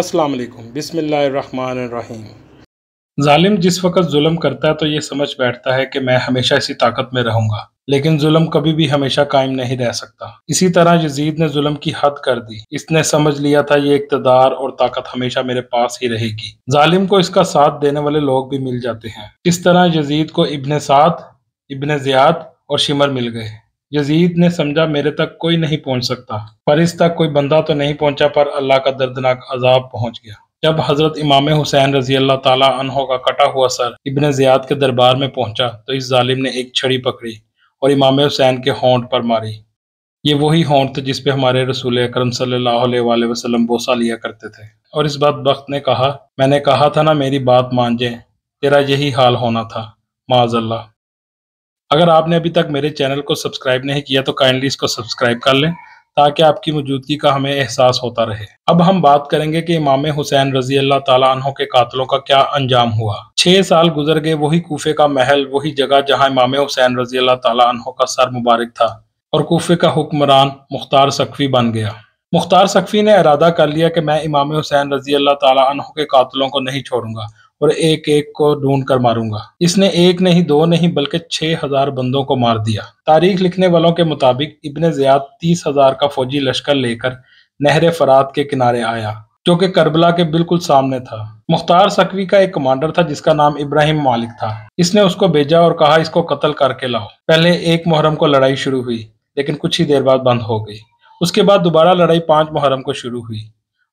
अस्सलाम वालेकुम बिस्मिल्लाहमान रहीम जालिम जिस वक्त जुल्म करता है तो ये समझ बैठता है कि मैं हमेशा इसी ताकत में रहूंगा लेकिन जुल्म कभी भी हमेशा कायम नहीं रह सकता इसी तरह यजीद ने जुल्म की हद कर दी इसने समझ लिया था ये इकतदार और ताकत हमेशा मेरे पास ही रहेगी जालिम को इसका साथ देने वाले लोग भी मिल जाते हैं इस तरह यजीद को इब्ने साथ इबन ज़ियाद और शिमर मिल गए यजीद ने समझा मेरे तक कोई नहीं पहुंच सकता पर इस तक कोई बंदा तो नहीं पहुंचा पर अल्लाह का दर्दनाक अजाब पहुंच गया जब हजरत इमाम हुसैन रजी अल्लाह तला का कटा हुआ सर इबन ज़ियाद के दरबार में पहुंचा तो इस जालिम ने एक छड़ी पकड़ी और इमाम हुसैन के होंठ पर मारी ये वही होंठ थे जिसपे हमारे रसूल अक्रम वसल्लम बोसा लिया करते थे और इस बात वक्त ने कहा मैंने कहा था ना मेरी बात मान जाए तेरा यही हाल होना था माजल्ला अगर आपने अभी तक मेरे चैनल को सब्सक्राइब नहीं किया तो काइंडली इसको सब्सक्राइब कर लें ताकि आपकी मौजूदगी का हमें एहसास होता रहे अब हम बात करेंगे कि इमाम हुसैन रजी अल्लाह तहों के कातलों का क्या अंजाम हुआ छह साल गुजर गए वही कोफे का महल वही जगह जहां इमाम हुसैन रजी अल्लाह तहों का सर मुबारक था और कोफे का हुक्मरान मुख्तार सकफी बन गया मुख्तार सकफी ने इरादा कर लिया कि मैं इमाम हुसैन रजी अल्लाह तहों के कातलों को नहीं छोड़ूंगा और एक एक को ढूंढ कर मारूंगा इसने एक नहीं दो नहीं बल्कि छह हजार बंदों को मार दिया तारीख लिखने वालों के मुताबिक इबन ज़ियाद तीस हजार का फौजी लश्कर लेकर नहर फरात के किनारे आया जो कि करबला के बिल्कुल सामने था मुख्तार सकवी का एक कमांडर था जिसका नाम इब्राहिम मालिक था इसने उसको भेजा और कहा इसको कत्ल करके लाओ पहले एक मुहर्रम को लड़ाई शुरू हुई लेकिन कुछ ही देर बाद बंद हो गई उसके बाद दोबारा लड़ाई पांच मुहर्रम को शुरू हुई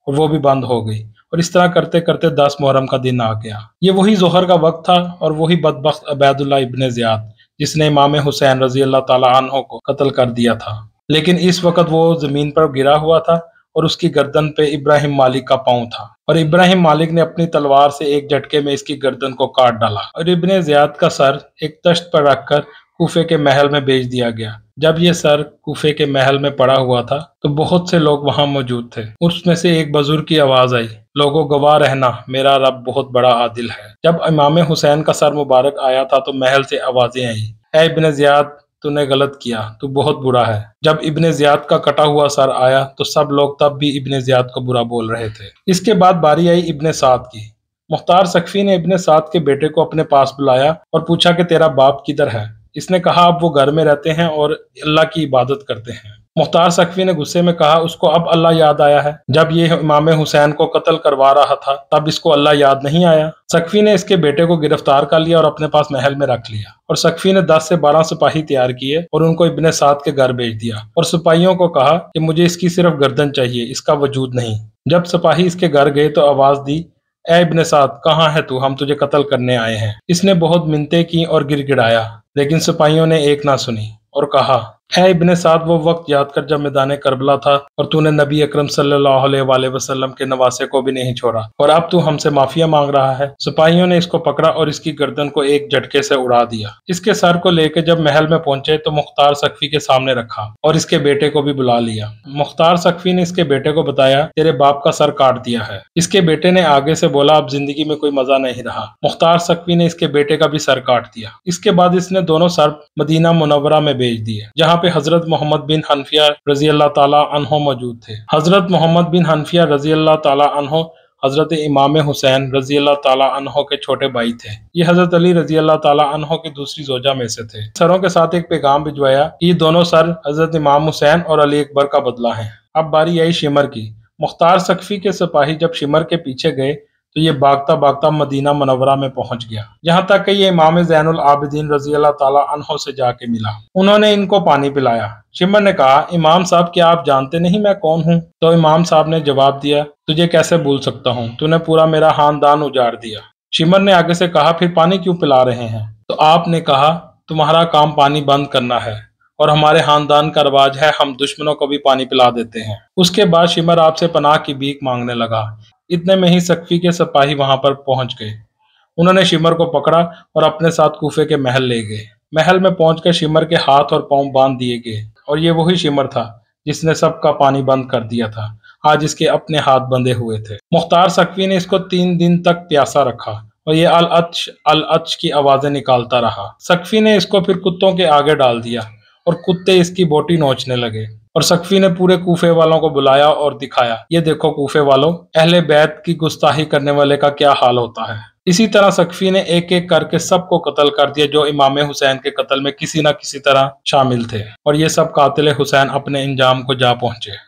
और वो भी बंद हो गई और इस तरह करते करते दस मुहर्रम का दिन आ गया ये वही जोहर का वक्त था और वही बदबक अबैदुल्ला इबन ज़ियाद जिसने इमाम हुसैन रजी अल्लाह तला को कत्ल कर दिया था लेकिन इस वक्त वो ज़मीन पर गिरा हुआ था और उसकी गर्दन पे इब्राहिम मालिक का पाँव था और इब्राहिम मालिक ने अपनी तलवार से एक झटके में इसकी गर्दन को काट डाला और इबन ज़ियाद का सर एक तश्त पर रखकर कुफे के महल में बेच दिया गया जब ये सर कुफे के महल में पड़ा हुआ था तो बहुत से लोग वहां मौजूद थे उसमें से एक बजुर्ग की आवाज आई लोगों गवाह रहना मेरा रब बहुत बड़ा आदिल है जब इमाम हुसैन का सर मुबारक आया था तो महल से आवाजें आई ए इबन जियाद तूने गलत किया तू बहुत बुरा है जब इबन जियाद का कटा हुआ सर आया तो सब लोग तब भी इबन जियाद को बुरा बोल रहे थे इसके बाद बारी आई इबन साद की मुख्तार सकफी ने इबन साद के बेटे को अपने पास बुलाया और पूछा कि तेरा बाप किधर है इसने कहा अब वो घर में रहते हैं और अल्लाह की इबादत करते हैं मुख्तार सख्वी ने गुस्से में कहा उसको अब अल्लाह याद आया है जब ये इमाम हुसैन को कत्ल करवा रहा था तब इसको अल्लाह याद नहीं आया सख्वी ने इसके बेटे को गिरफ्तार कर लिया और अपने पास महल में रख लिया और सख्वी ने 10 से 12 सिपाही तैयार किए और उनको इबन साद के घर भेज दिया और सिपाहियों को कहा कि मुझे इसकी सिर्फ गर्दन चाहिए इसका वजूद नहीं जब सिपाही इसके घर गए तो आवाज दी ए इबन साद कहाँ है तू हम तुझे कत्ल करने आए हैं इसने बहुत मिनते की और गिर गिड़ाया लेकिन सिपाहियों ने एक ना सुनी और कहा है इबन साद वो वक्त याद कर जब मैदान करबला था और तूने नबी अक्रम सलम के नवासे को भी नहीं छोड़ा और अब तू हमसे माफिया मांग रहा है सिपाहियों ने इसको पकड़ा और इसकी गर्दन को एक झटके से उड़ा दिया इसके सर को लेकर जब महल में पहुंचे तो मुख्तार सकफी के सामने रखा और इसके बेटे को भी बुला लिया मुख्तार सकफी ने इसके बेटे को बताया तेरे बाप का सर काट दिया है इसके बेटे ने आगे से बोला अब जिंदगी में कोई मजा नहीं रहा मुख्तार सख्वी ने इसके बेटे का भी सर काट दिया इसके बाद इसने दोनों सर मदीना मुनवरा में भेज दिए जहाँ पे हजरत मोहम्मद बिन हनफिया रजी अल्लाह तहो मौजूद थे हजरत मोहम्मद बिन हनफिया रजी अल्लाह तहो हजरत इमाम हुसैन रजी अल्लाह तहो के छोटे भाई थे ये हजरत अली रजी अल्लाह तहो की दूसरी जोजा में से थे सरों के साथ एक पैगाम भिजवाया ये दोनों सर हजरत इमाम हुसैन और अली अकबर का बदला है अब बारी आई शिमर की मुख्तार सकफी के सिपाही जब शिमर के पीछे गए तो ये भागता भागता मदीना मनवरा में पहुंच गया यहाँ तक कि ये इमाम जैनुल आबिदीन रजी अल्लाह तला से जाके मिला उन्होंने इनको पानी पिलाया शिमर ने कहा इमाम साहब क्या आप जानते नहीं मैं कौन हूँ तो इमाम साहब ने जवाब दिया तुझे कैसे भूल सकता हूँ तूने पूरा मेरा खानदान उजाड़ दिया शिमर ने आगे से कहा फिर पानी क्यों पिला रहे हैं तो आपने कहा तुम्हारा काम पानी बंद करना है और हमारे खानदान का रवाज है हम दुश्मनों को भी पानी पिला देते हैं उसके बाद शिमर आपसे पनाह की भीख मांगने लगा इतने में ही सख्फी के सिपाही वहां पर पहुंच गए उन्होंने शिमर को पकड़ा और अपने साथ कूफे के महल ले गए महल में पहुंचकर शिमर के हाथ और पाँव बांध दिए गए और ये वही शिमर था जिसने सबका पानी बंद कर दिया था आज इसके अपने हाथ बंधे हुए थे मुख्तार सकवी ने इसको तीन दिन तक प्यासा रखा और ये अल अच्छ अल अच्छ की आवाजें निकालता रहा सकफी ने इसको फिर कुत्तों के आगे डाल दिया और कुत्ते इसकी बोटी नोचने लगे और सख्फी ने पूरे कूफे वालों को बुलाया और दिखाया ये देखो कूफे वालों अहले बैत की गुस्ताही करने वाले का क्या हाल होता है इसी तरह सख्फी ने एक एक करके सबको कत्ल कर दिया जो इमाम हुसैन के कत्ल में किसी न किसी तरह शामिल थे और ये सब कातिल हुसैन अपने इंजाम को जा पहुंचे